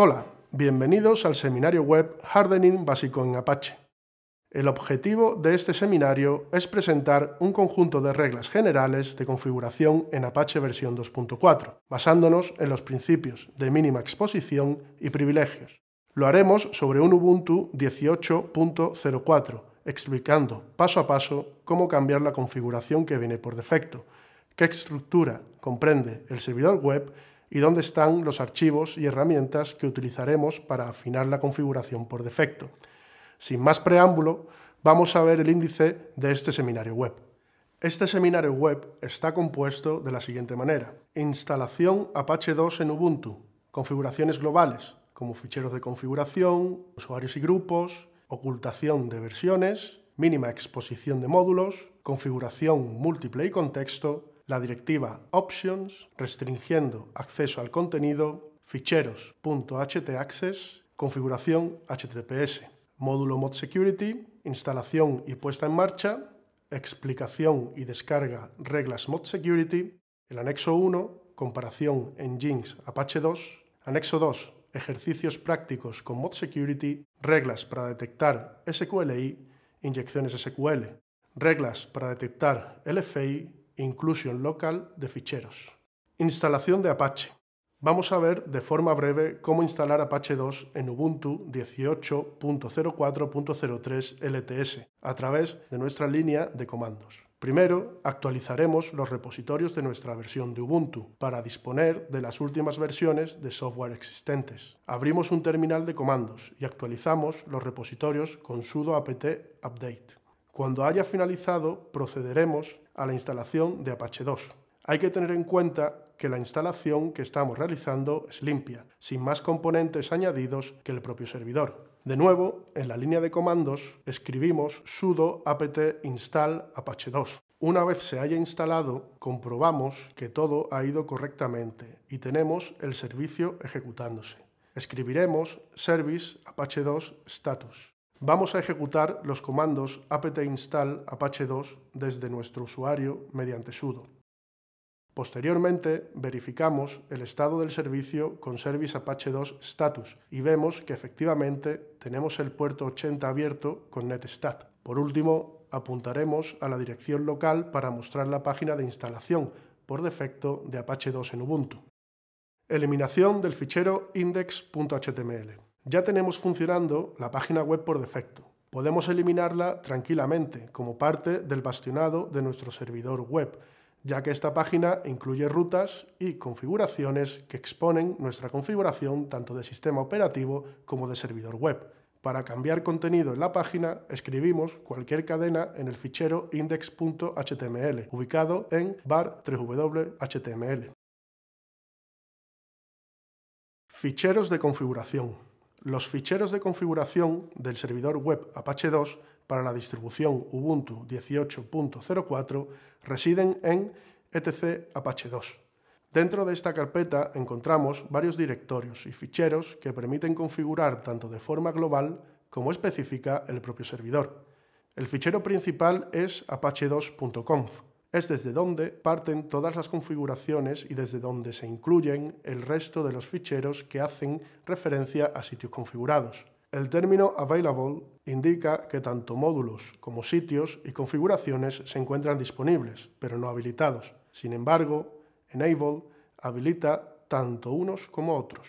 Hola, bienvenidos al seminario web Hardening Básico en Apache. El objetivo de este seminario es presentar un conjunto de reglas generales de configuración en Apache versión 2.4, basándonos en los principios de mínima exposición y privilegios. Lo haremos sobre un Ubuntu 18.04, explicando paso a paso cómo cambiar la configuración que viene por defecto, qué estructura comprende el servidor web y dónde están los archivos y herramientas que utilizaremos para afinar la configuración por defecto. Sin más preámbulo, vamos a ver el índice de este seminario web. Este seminario web está compuesto de la siguiente manera. Instalación Apache 2 en Ubuntu, configuraciones globales, como ficheros de configuración, usuarios y grupos, ocultación de versiones, mínima exposición de módulos, configuración múltiple y contexto, la directiva Options, restringiendo acceso al contenido, ficheros.htaccess, configuración HTTPS, módulo Mod Security, instalación y puesta en marcha, explicación y descarga reglas Mod Security, el anexo 1, comparación en Jinx Apache 2, anexo 2, ejercicios prácticos con Mod Security, reglas para detectar SQLI, inyecciones SQL, reglas para detectar LFI e Inclusion Local de ficheros. Instalación de Apache. Vamos a ver de forma breve cómo instalar Apache 2 en Ubuntu 18.04.03 LTS a través de nuestra línea de comandos. Primero, actualizaremos los repositorios de nuestra versión de Ubuntu para disponer de las últimas versiones de software existentes. Abrimos un terminal de comandos y actualizamos los repositorios con sudo apt update. Cuando haya finalizado, procederemos a la instalación de Apache 2. Hay que tener en cuenta que la instalación que estamos realizando es limpia, sin más componentes añadidos que el propio servidor. De nuevo, en la línea de comandos escribimos sudo apt install apache 2. Una vez se haya instalado, comprobamos que todo ha ido correctamente y tenemos el servicio ejecutándose. Escribiremos service apache 2 status. Vamos a ejecutar los comandos apt install apache 2 desde nuestro usuario mediante sudo. Posteriormente, verificamos el estado del servicio con Service Apache 2 Status y vemos que efectivamente tenemos el puerto 80 abierto con NetStat. Por último, apuntaremos a la dirección local para mostrar la página de instalación por defecto de Apache 2 en Ubuntu. Eliminación del fichero index.html. Ya tenemos funcionando la página web por defecto. Podemos eliminarla tranquilamente como parte del bastionado de nuestro servidor web, ya que esta página incluye rutas y configuraciones que exponen nuestra configuración tanto de sistema operativo como de servidor web. Para cambiar contenido en la página, escribimos cualquier cadena en el fichero index.html, ubicado en bar 3w.html. Ficheros de configuración. Los ficheros de configuración del servidor web Apache 2 para la distribución Ubuntu 18.04 residen en etc Apache 2. Dentro de esta carpeta encontramos varios directorios y ficheros que permiten configurar tanto de forma global como específica el propio servidor. El fichero principal es apache2.conf, es desde donde parten todas las configuraciones y desde donde se incluyen el resto de los ficheros que hacen referencia a sitios configurados. El término available indica que tanto módulos como sitios y configuraciones se encuentran disponibles, pero no habilitados. Sin embargo, enable habilita tanto unos como otros.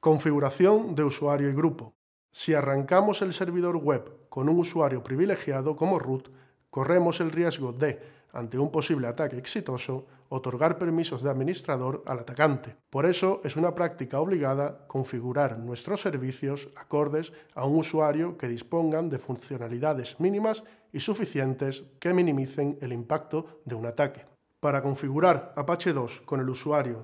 Configuración de usuario y grupo. Si arrancamos el servidor web con un usuario privilegiado como root, corremos el riesgo de ante un posible ataque exitoso, otorgar permisos de administrador al atacante. Por eso es una práctica obligada configurar nuestros servicios acordes a un usuario que dispongan de funcionalidades mínimas y suficientes que minimicen el impacto de un ataque. Para configurar Apache 2 con el usuario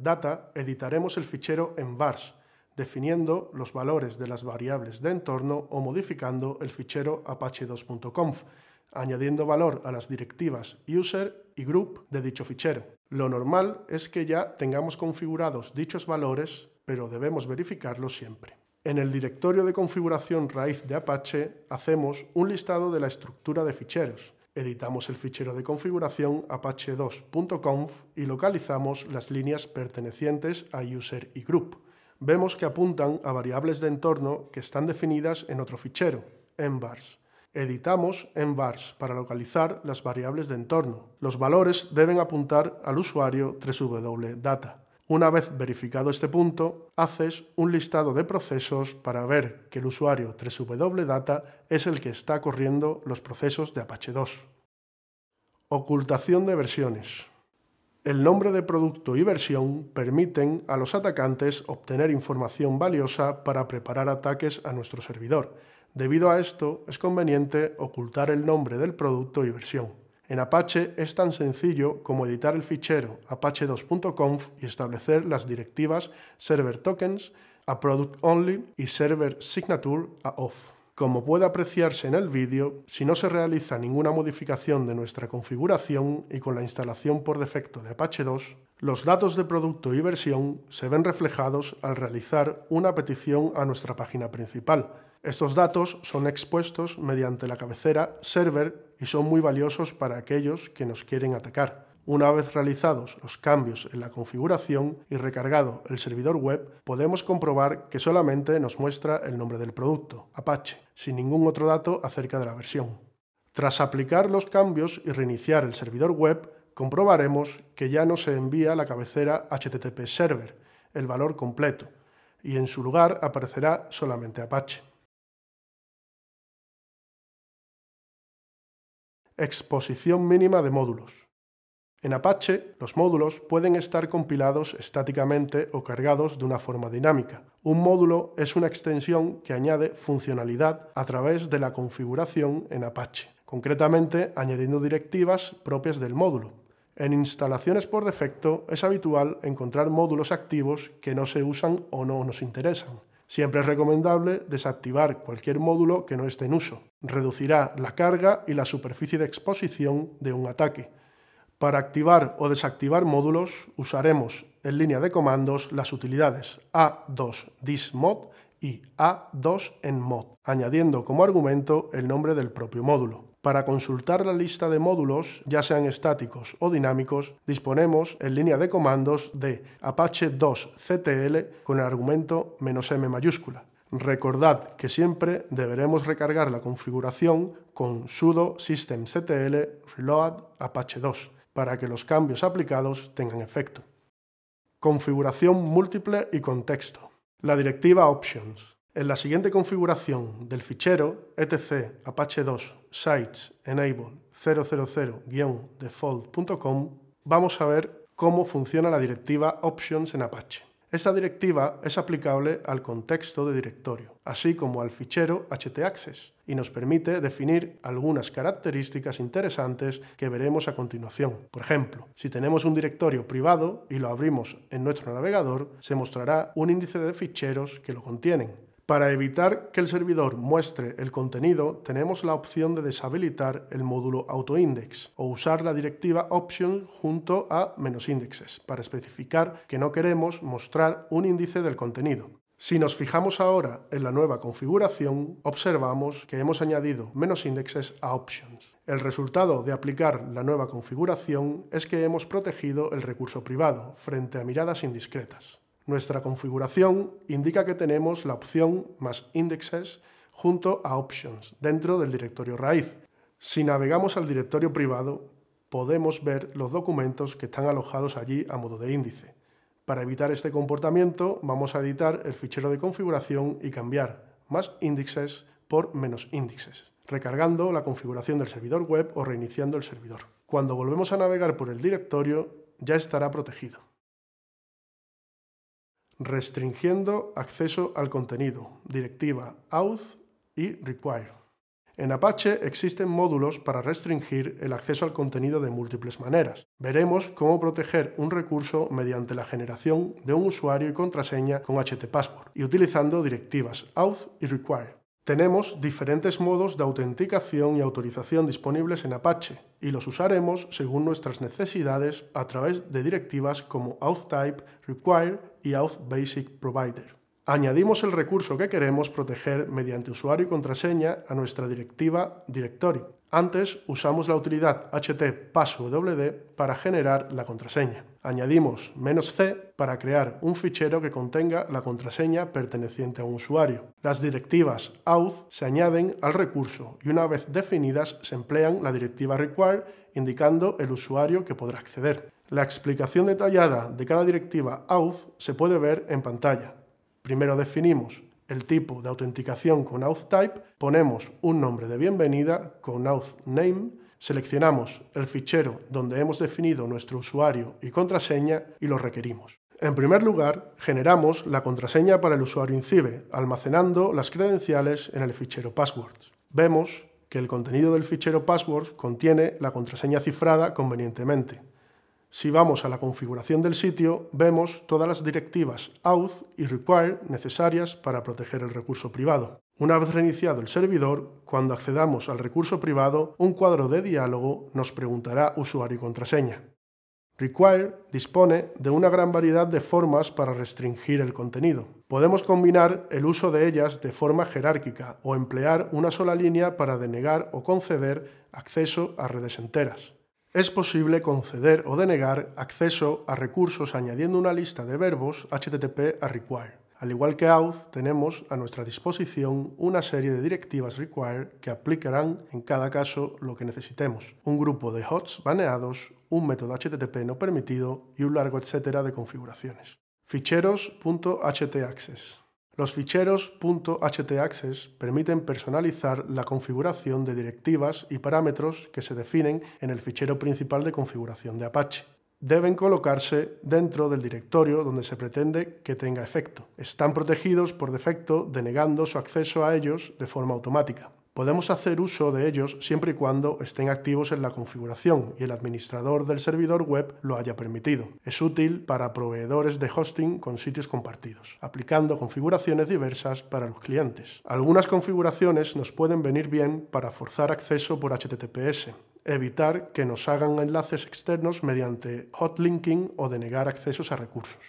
data editaremos el fichero en vars, definiendo los valores de las variables de entorno o modificando el fichero apache2.conf añadiendo valor a las directivas user y group de dicho fichero. Lo normal es que ya tengamos configurados dichos valores, pero debemos verificarlo siempre. En el directorio de configuración raíz de Apache hacemos un listado de la estructura de ficheros. Editamos el fichero de configuración apache2.conf y localizamos las líneas pertenecientes a user y group. Vemos que apuntan a variables de entorno que están definidas en otro fichero, envars. Editamos en VARs para localizar las variables de entorno. Los valores deben apuntar al usuario 3wdata. Una vez verificado este punto, haces un listado de procesos para ver que el usuario 3wdata es el que está corriendo los procesos de Apache 2. Ocultación de versiones. El nombre de producto y versión permiten a los atacantes obtener información valiosa para preparar ataques a nuestro servidor Debido a esto, es conveniente ocultar el nombre del producto y versión. En Apache es tan sencillo como editar el fichero apache2.conf y establecer las directivas server tokens a product only y server signature a off. Como puede apreciarse en el vídeo, si no se realiza ninguna modificación de nuestra configuración y con la instalación por defecto de Apache 2, los datos de producto y versión se ven reflejados al realizar una petición a nuestra página principal. Estos datos son expuestos mediante la cabecera Server y son muy valiosos para aquellos que nos quieren atacar. Una vez realizados los cambios en la configuración y recargado el servidor web, podemos comprobar que solamente nos muestra el nombre del producto, Apache, sin ningún otro dato acerca de la versión. Tras aplicar los cambios y reiniciar el servidor web, comprobaremos que ya no se envía la cabecera HTTP Server, el valor completo, y en su lugar aparecerá solamente Apache. Exposición mínima de módulos. En Apache, los módulos pueden estar compilados estáticamente o cargados de una forma dinámica. Un módulo es una extensión que añade funcionalidad a través de la configuración en Apache, concretamente añadiendo directivas propias del módulo. En instalaciones por defecto es habitual encontrar módulos activos que no se usan o no nos interesan. Siempre es recomendable desactivar cualquier módulo que no esté en uso. Reducirá la carga y la superficie de exposición de un ataque para activar o desactivar módulos usaremos en línea de comandos las utilidades a2dismod y a2enmod, añadiendo como argumento el nombre del propio módulo. Para consultar la lista de módulos, ya sean estáticos o dinámicos, disponemos en línea de comandos de Apache 2CTL con el argumento "-m mayúscula. Recordad que siempre deberemos recargar la configuración con sudo systemctl reload apache 2 para que los cambios aplicados tengan efecto. Configuración múltiple y contexto. La directiva Options. En la siguiente configuración del fichero etc apache 2 sites enable 000-default.com vamos a ver cómo funciona la directiva Options en Apache. Esta directiva es aplicable al contexto de directorio, así como al fichero htaccess, y nos permite definir algunas características interesantes que veremos a continuación. Por ejemplo, si tenemos un directorio privado y lo abrimos en nuestro navegador, se mostrará un índice de ficheros que lo contienen, para evitar que el servidor muestre el contenido, tenemos la opción de deshabilitar el módulo autoindex o usar la directiva options junto a "-indexes" para especificar que no queremos mostrar un índice del contenido. Si nos fijamos ahora en la nueva configuración, observamos que hemos añadido menos índices a options. El resultado de aplicar la nueva configuración es que hemos protegido el recurso privado frente a miradas indiscretas. Nuestra configuración indica que tenemos la opción más índices junto a options dentro del directorio raíz. Si navegamos al directorio privado, podemos ver los documentos que están alojados allí a modo de índice. Para evitar este comportamiento, vamos a editar el fichero de configuración y cambiar más índices por menos índices, recargando la configuración del servidor web o reiniciando el servidor. Cuando volvemos a navegar por el directorio, ya estará protegido restringiendo acceso al contenido, directiva auth y require. En Apache existen módulos para restringir el acceso al contenido de múltiples maneras. Veremos cómo proteger un recurso mediante la generación de un usuario y contraseña con HT y utilizando directivas auth y require. Tenemos diferentes modos de autenticación y autorización disponibles en Apache y los usaremos según nuestras necesidades a través de directivas como authtype, require y AuthBasicProvider. provider. Añadimos el recurso que queremos proteger mediante usuario y contraseña a nuestra directiva directory. Antes usamos la utilidad htpasswd para generar la contraseña. Añadimos menos "-c para crear un fichero que contenga la contraseña perteneciente a un usuario. Las directivas auth se añaden al recurso y una vez definidas se emplean la directiva require indicando el usuario que podrá acceder. La explicación detallada de cada directiva auth se puede ver en pantalla. Primero definimos el tipo de autenticación con AuthType, ponemos un nombre de bienvenida con AuthName Seleccionamos el fichero donde hemos definido nuestro usuario y contraseña y lo requerimos. En primer lugar, generamos la contraseña para el usuario INCIBE, almacenando las credenciales en el fichero Passwords. Vemos que el contenido del fichero Passwords contiene la contraseña cifrada convenientemente. Si vamos a la configuración del sitio, vemos todas las directivas auth y require necesarias para proteger el recurso privado. Una vez reiniciado el servidor, cuando accedamos al recurso privado, un cuadro de diálogo nos preguntará usuario y contraseña. Require dispone de una gran variedad de formas para restringir el contenido. Podemos combinar el uso de ellas de forma jerárquica o emplear una sola línea para denegar o conceder acceso a redes enteras. Es posible conceder o denegar acceso a recursos añadiendo una lista de verbos HTTP a require. Al igual que Auth, tenemos a nuestra disposición una serie de directivas require que aplicarán en cada caso lo que necesitemos. Un grupo de HOTS baneados, un método HTTP no permitido y un largo etcétera de configuraciones. Ficheros.htaccess los ficheros .htaccess permiten personalizar la configuración de directivas y parámetros que se definen en el fichero principal de configuración de Apache deben colocarse dentro del directorio donde se pretende que tenga efecto. Están protegidos por defecto denegando su acceso a ellos de forma automática. Podemos hacer uso de ellos siempre y cuando estén activos en la configuración y el administrador del servidor web lo haya permitido. Es útil para proveedores de hosting con sitios compartidos, aplicando configuraciones diversas para los clientes. Algunas configuraciones nos pueden venir bien para forzar acceso por HTTPS, evitar que nos hagan enlaces externos mediante hotlinking o denegar accesos a recursos.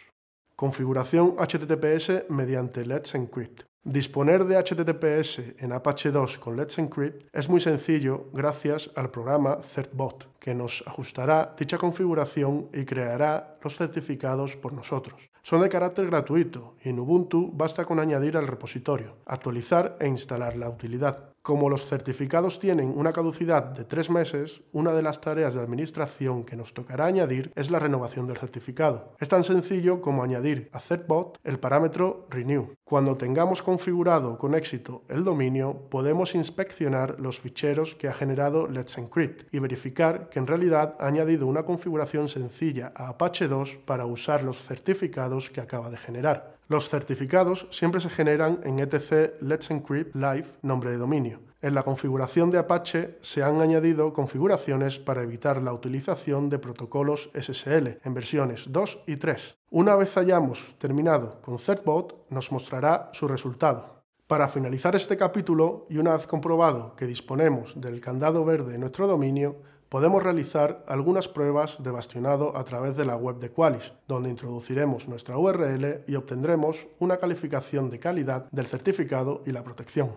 Configuración HTTPS mediante Let's Encrypt. Disponer de HTTPS en Apache 2 con Let's Encrypt es muy sencillo gracias al programa CertBot, que nos ajustará dicha configuración y creará los certificados por nosotros. Son de carácter gratuito y en Ubuntu basta con añadir al repositorio, actualizar e instalar la utilidad. Como los certificados tienen una caducidad de tres meses, una de las tareas de administración que nos tocará añadir es la renovación del certificado. Es tan sencillo como añadir a Certbot el parámetro Renew. Cuando tengamos configurado con éxito el dominio, podemos inspeccionar los ficheros que ha generado Let's Encrypt y verificar que en realidad ha añadido una configuración sencilla a Apache 2 para usar los certificados que acaba de generar. Los certificados siempre se generan en etc Let's Encrypt Live nombre de dominio. En la configuración de Apache se han añadido configuraciones para evitar la utilización de protocolos SSL en versiones 2 y 3. Una vez hayamos terminado con CertBot, nos mostrará su resultado. Para finalizar este capítulo, y una vez comprobado que disponemos del candado verde en nuestro dominio, podemos realizar algunas pruebas de bastionado a través de la web de Qualys, donde introduciremos nuestra URL y obtendremos una calificación de calidad del certificado y la protección.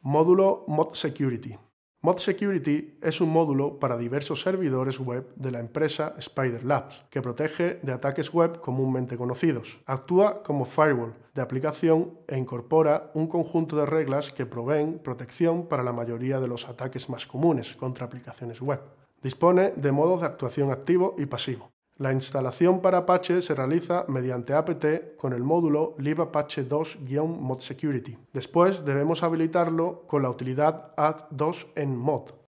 Módulo Mod Security. Mod Security es un módulo para diversos servidores web de la empresa Spider Labs, que protege de ataques web comúnmente conocidos. Actúa como firewall de aplicación e incorpora un conjunto de reglas que proveen protección para la mayoría de los ataques más comunes contra aplicaciones web. Dispone de modos de actuación activo y pasivo. La instalación para Apache se realiza mediante apt con el módulo libapache 2-mod security. Después debemos habilitarlo con la utilidad add2 en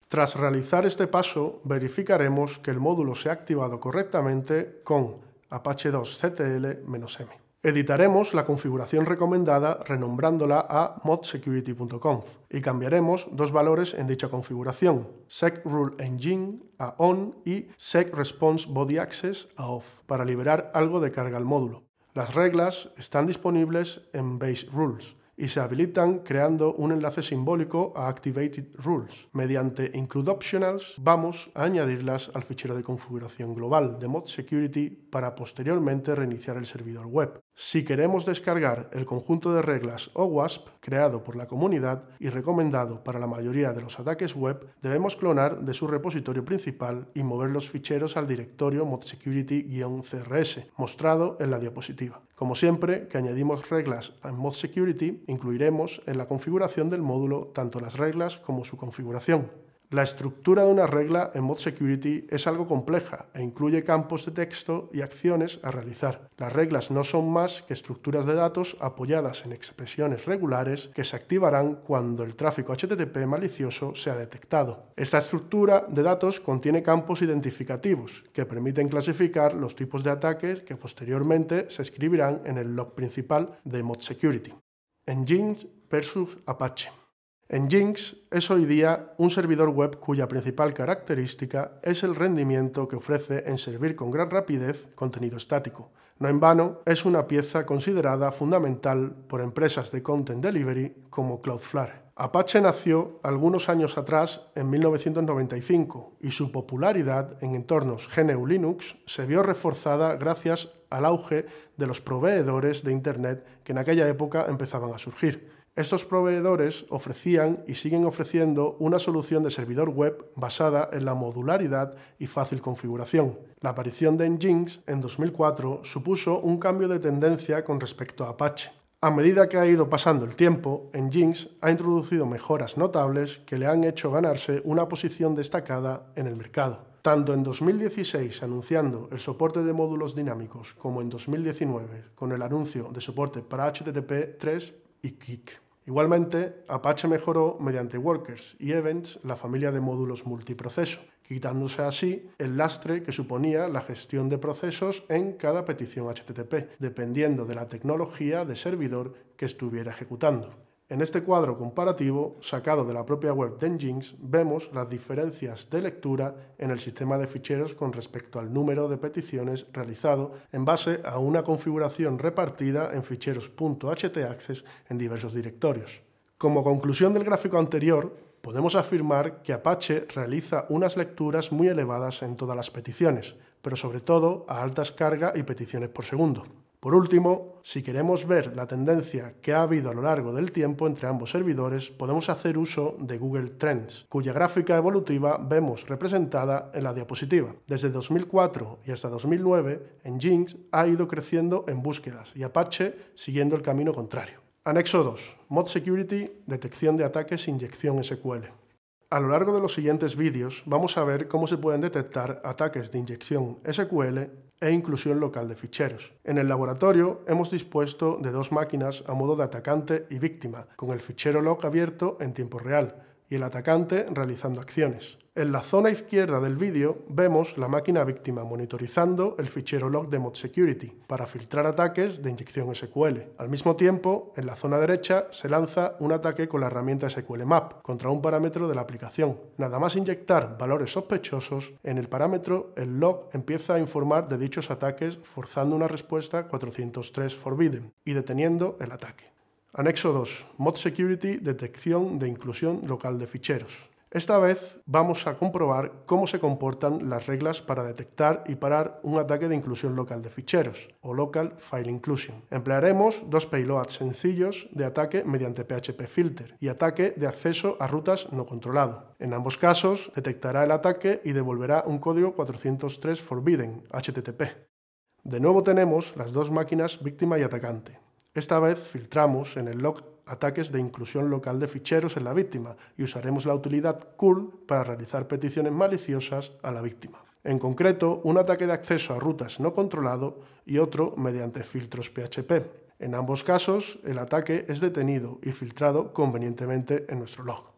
Tras realizar este paso, verificaremos que el módulo se ha activado correctamente con apache 2 ctl-m. Editaremos la configuración recomendada renombrándola a modsecurity.conf y cambiaremos dos valores en dicha configuración, secRuleEngine a on y secResponseBodyAccess a off, para liberar algo de carga al módulo. Las reglas están disponibles en BaseRules y se habilitan creando un enlace simbólico a ActivatedRules. Mediante IncludeOptionals vamos a añadirlas al fichero de configuración global de ModSecurity para posteriormente reiniciar el servidor web. Si queremos descargar el conjunto de reglas OWASP creado por la comunidad y recomendado para la mayoría de los ataques web, debemos clonar de su repositorio principal y mover los ficheros al directorio modsecurity-crs, mostrado en la diapositiva. Como siempre que añadimos reglas en modsecurity, incluiremos en la configuración del módulo tanto las reglas como su configuración. La estructura de una regla en Mod Security es algo compleja e incluye campos de texto y acciones a realizar. Las reglas no son más que estructuras de datos apoyadas en expresiones regulares que se activarán cuando el tráfico HTTP malicioso sea detectado. Esta estructura de datos contiene campos identificativos que permiten clasificar los tipos de ataques que posteriormente se escribirán en el log principal de Mod Security. Engines versus Apache. En Jinx es hoy día un servidor web cuya principal característica es el rendimiento que ofrece en servir con gran rapidez contenido estático. No en vano, es una pieza considerada fundamental por empresas de content delivery como Cloudflare. Apache nació algunos años atrás, en 1995, y su popularidad en entornos GNU Linux se vio reforzada gracias al auge de los proveedores de Internet que en aquella época empezaban a surgir. Estos proveedores ofrecían y siguen ofreciendo una solución de servidor web basada en la modularidad y fácil configuración. La aparición de Nginx en 2004 supuso un cambio de tendencia con respecto a Apache. A medida que ha ido pasando el tiempo, Nginx ha introducido mejoras notables que le han hecho ganarse una posición destacada en el mercado. Tanto en 2016 anunciando el soporte de módulos dinámicos como en 2019 con el anuncio de soporte para HTTP 3 y Kik. Igualmente, Apache mejoró mediante workers y events la familia de módulos multiproceso, quitándose así el lastre que suponía la gestión de procesos en cada petición HTTP, dependiendo de la tecnología de servidor que estuviera ejecutando. En este cuadro comparativo, sacado de la propia web de Nginx, vemos las diferencias de lectura en el sistema de ficheros con respecto al número de peticiones realizado en base a una configuración repartida en ficheros.htaccess en diversos directorios. Como conclusión del gráfico anterior, podemos afirmar que Apache realiza unas lecturas muy elevadas en todas las peticiones, pero sobre todo a altas cargas y peticiones por segundo. Por último, si queremos ver la tendencia que ha habido a lo largo del tiempo entre ambos servidores, podemos hacer uso de Google Trends, cuya gráfica evolutiva vemos representada en la diapositiva. Desde 2004 y hasta 2009, en ha ido creciendo en búsquedas y Apache siguiendo el camino contrario. Anexo 2. Mod Security, detección de ataques, inyección SQL. A lo largo de los siguientes vídeos vamos a ver cómo se pueden detectar ataques de inyección SQL e inclusión local de ficheros. En el laboratorio hemos dispuesto de dos máquinas a modo de atacante y víctima, con el fichero log abierto en tiempo real y el atacante realizando acciones. En la zona izquierda del vídeo vemos la máquina víctima monitorizando el fichero log de Mod Security para filtrar ataques de inyección SQL. Al mismo tiempo, en la zona derecha se lanza un ataque con la herramienta SQL Map contra un parámetro de la aplicación. Nada más inyectar valores sospechosos, en el parámetro el log empieza a informar de dichos ataques forzando una respuesta 403 Forbidden y deteniendo el ataque. Anexo 2. Mod Security Detección de inclusión local de ficheros. Esta vez vamos a comprobar cómo se comportan las reglas para detectar y parar un ataque de inclusión local de ficheros, o local file inclusion. Emplearemos dos payloads sencillos de ataque mediante PHP filter y ataque de acceso a rutas no controlado. En ambos casos, detectará el ataque y devolverá un código 403 forbidden, HTTP. De nuevo tenemos las dos máquinas víctima y atacante. Esta vez filtramos en el log ataques de inclusión local de ficheros en la víctima y usaremos la utilidad curl para realizar peticiones maliciosas a la víctima. En concreto, un ataque de acceso a rutas no controlado y otro mediante filtros PHP. En ambos casos, el ataque es detenido y filtrado convenientemente en nuestro log.